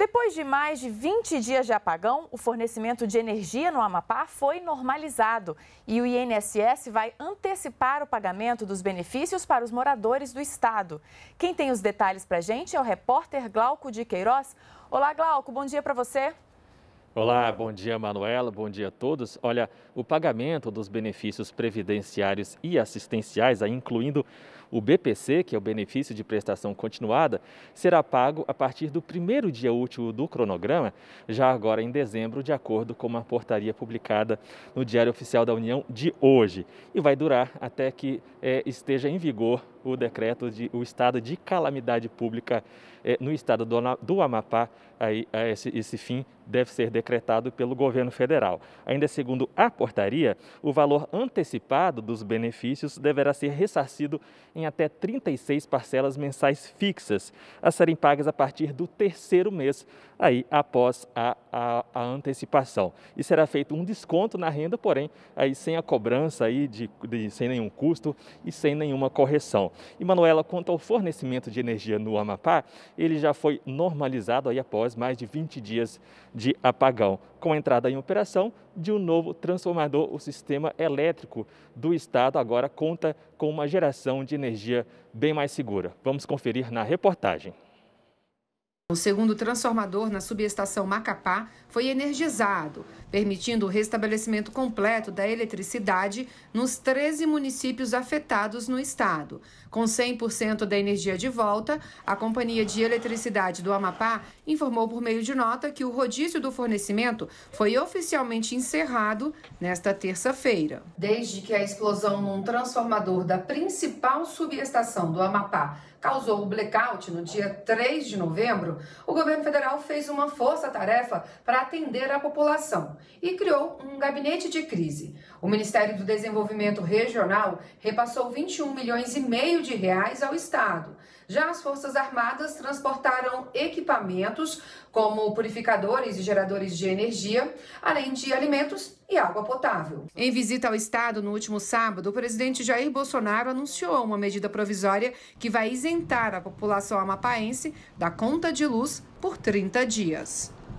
Depois de mais de 20 dias de apagão, o fornecimento de energia no Amapá foi normalizado e o INSS vai antecipar o pagamento dos benefícios para os moradores do estado. Quem tem os detalhes para gente é o repórter Glauco de Queiroz. Olá, Glauco, bom dia para você. Olá, bom dia Manuela, bom dia a todos. Olha, o pagamento dos benefícios previdenciários e assistenciais, incluindo o BPC, que é o benefício de prestação continuada, será pago a partir do primeiro dia útil do cronograma, já agora em dezembro, de acordo com uma portaria publicada no Diário Oficial da União de hoje, e vai durar até que é, esteja em vigor o decreto de o estado de calamidade pública eh, no estado do, do Amapá. Aí, eh, esse, esse fim deve ser decretado pelo governo federal. Ainda segundo a portaria, o valor antecipado dos benefícios deverá ser ressarcido em até 36 parcelas mensais fixas, a serem pagas a partir do terceiro mês, aí após a, a, a antecipação. E será feito um desconto na renda, porém, aí sem a cobrança aí de, de sem nenhum custo e sem nenhuma correção. E Manuela, quanto ao fornecimento de energia no Amapá, ele já foi normalizado aí após mais de 20 dias de apagão. Com a entrada em operação de um novo transformador, o sistema elétrico do estado agora conta com uma geração de energia bem mais segura. Vamos conferir na reportagem. O segundo transformador na subestação Macapá foi energizado permitindo o restabelecimento completo da eletricidade nos 13 municípios afetados no estado. Com 100% da energia de volta, a Companhia de Eletricidade do Amapá informou por meio de nota que o rodízio do fornecimento foi oficialmente encerrado nesta terça-feira. Desde que a explosão num transformador da principal subestação do Amapá causou o blackout no dia 3 de novembro, o governo federal fez uma força-tarefa para atender a população e criou um gabinete de crise. O Ministério do Desenvolvimento Regional repassou 21 milhões e meio de reais ao Estado. Já as Forças Armadas transportaram equipamentos como purificadores e geradores de energia, além de alimentos e água potável. Em visita ao Estado no último sábado, o presidente Jair Bolsonaro anunciou uma medida provisória que vai isentar a população amapaense da conta de luz por 30 dias.